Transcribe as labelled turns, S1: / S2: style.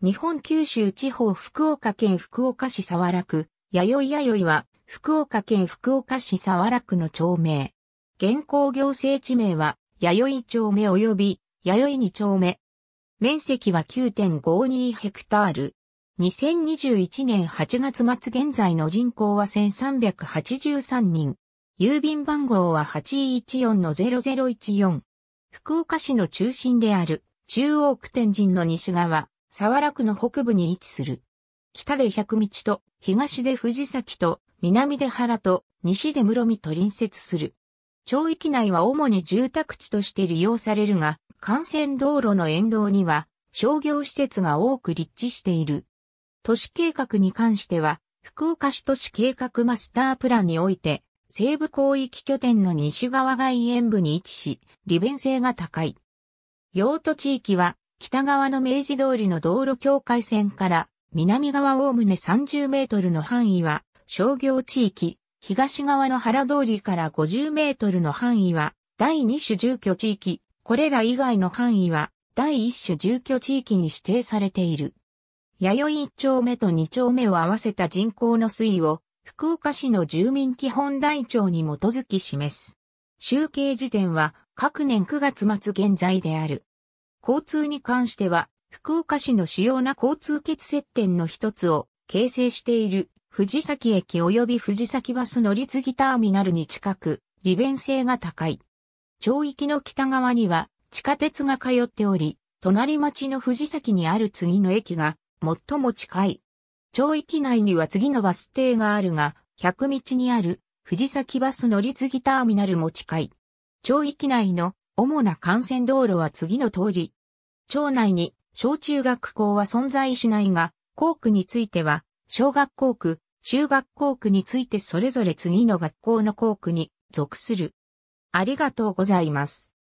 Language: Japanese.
S1: 日本九州地方福岡県福岡市沢楽、弥生弥生は、福岡県福岡市沢楽の町名。現行行政地名は、弥生町目及び、弥生2町目。面積は9.52ヘクタール。2021年8月末現在の人口は1383人。郵便番号は814の0014。福岡市の中心である、中央区天神の西側、沢楽区の北部に位置する。北で百道と、東で藤崎と、南で原と、西で室見と隣接する。町域内は主に住宅地として利用されるが、幹線道路の沿道には商業施設が多く立地している。都市計画に関しては、福岡市都市計画マスタープランにおいて、西部広域拠点の西側外縁部に位置し、利便性が高い。用途地域は北側の明治通りの道路境界線から南側おおむね30メートルの範囲は商業地域、東側の原通りから50メートルの範囲は第2種住居地域、これら以外の範囲は第1種住居地域に指定されている。弥生1丁目と2丁目を合わせた人口の推移を福岡市の住民基本台帳に基づき示す。集計時点は各年9月末現在である。交通に関しては、福岡市の主要な交通欠接点の一つを形成している藤崎駅及び藤崎バス乗り継ぎターミナルに近く、利便性が高い。町域の北側には地下鉄が通っており、隣町の藤崎にある次の駅が最も近い。町域内には次のバス停があるが、百道にある藤崎バス乗り継ぎターミナルも近い。町域内の主な幹線道路は次の通り。町内に小中学校は存在しないが、校区については、小学校区、中学校区についてそれぞれ次の学校の校区に属する。ありがとうございます。